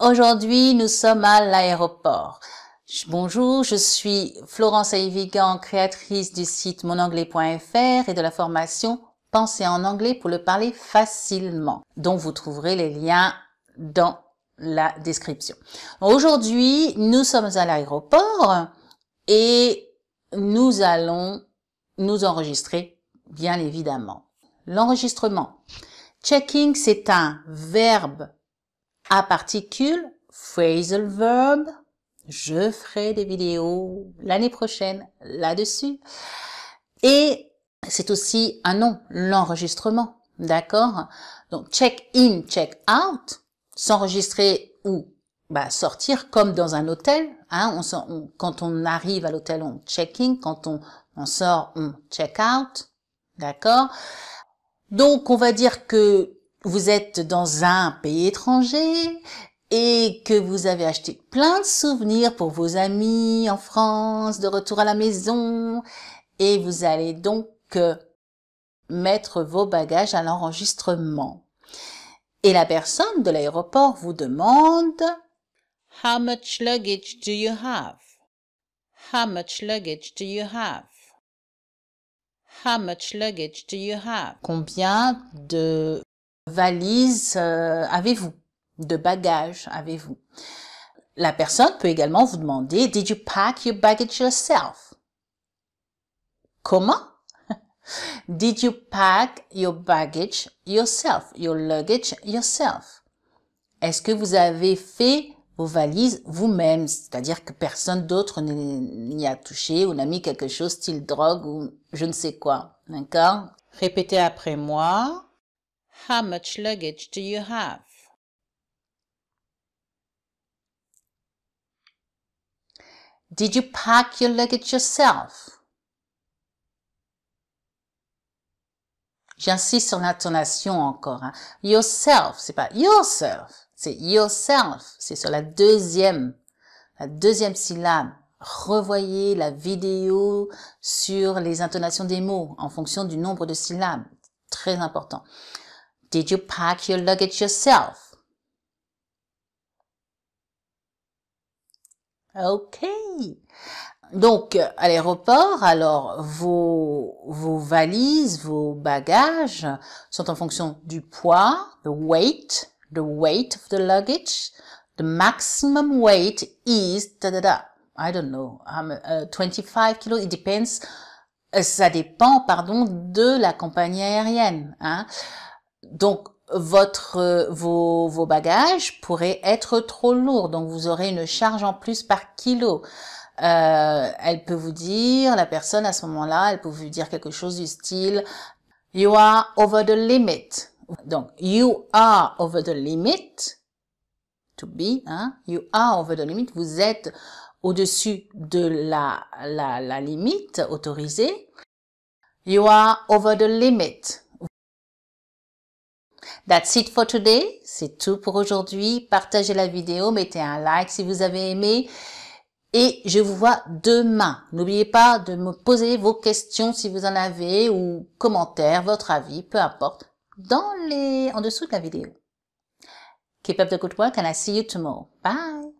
Aujourd'hui, nous sommes à l'aéroport. Bonjour, je suis Florence Ayvigan, créatrice du site monanglais.fr et de la formation Penser en anglais pour le parler facilement, dont vous trouverez les liens dans la description. Aujourd'hui, nous sommes à l'aéroport et nous allons nous enregistrer, bien évidemment. L'enregistrement. Checking, c'est un verbe à particules, phrasal verb. Je ferai des vidéos l'année prochaine là-dessus. Et c'est aussi un nom, l'enregistrement. D'accord Donc, check-in, check-out, s'enregistrer ou bah, sortir comme dans un hôtel. Hein, on, quand on arrive à l'hôtel, on check-in. Quand on, on sort, on check-out. D'accord Donc, on va dire que vous êtes dans un pays étranger et que vous avez acheté plein de souvenirs pour vos amis en France, de retour à la maison, et vous allez donc euh, mettre vos bagages à l'enregistrement. Et la personne de l'aéroport vous demande How much luggage do you have? How much luggage do you have? How much luggage do you have? Combien de valise euh, avez-vous De bagages avez-vous La personne peut également vous demander Did you pack your baggage yourself Comment Did you pack your baggage yourself Your luggage yourself Est-ce que vous avez fait vos valises vous-même, c'est-à-dire que personne d'autre n'y a touché ou n'a mis quelque chose, style drogue ou je ne sais quoi. D'accord Répétez après moi. How much luggage do you have? Did you pack your luggage yourself? J'insiste sur l'intonation encore. Hein. Yourself, c'est pas yourself, c'est yourself. C'est sur la deuxième, la deuxième syllabe. Revoyez la vidéo sur les intonations des mots en fonction du nombre de syllabes. Très important. Did you pack your luggage yourself? OK. Donc, euh, à l'aéroport, alors, vos, vos valises, vos bagages sont en fonction du poids, the weight, the weight of the luggage. The maximum weight is, da, da, da, I don't know, I'm, um, 25 uh, kilos, it depends, euh, ça dépend, pardon, de la compagnie aérienne. Hein. Donc, votre, euh, vos, vos bagages pourraient être trop lourds, donc vous aurez une charge en plus par kilo. Euh, elle peut vous dire, la personne à ce moment-là, elle peut vous dire quelque chose du style « You are over the limit ». Donc, « You are over the limit » to be, hein, « You are over the limit », vous êtes au-dessus de la, la, la limite autorisée. « You are over the limit ». That's it for today. C'est tout pour aujourd'hui. Partagez la vidéo, mettez un like si vous avez aimé. Et je vous vois demain. N'oubliez pas de me poser vos questions si vous en avez ou commentaires, votre avis, peu importe, dans les, en dessous de la vidéo. Keep up the good work and I see you tomorrow. Bye!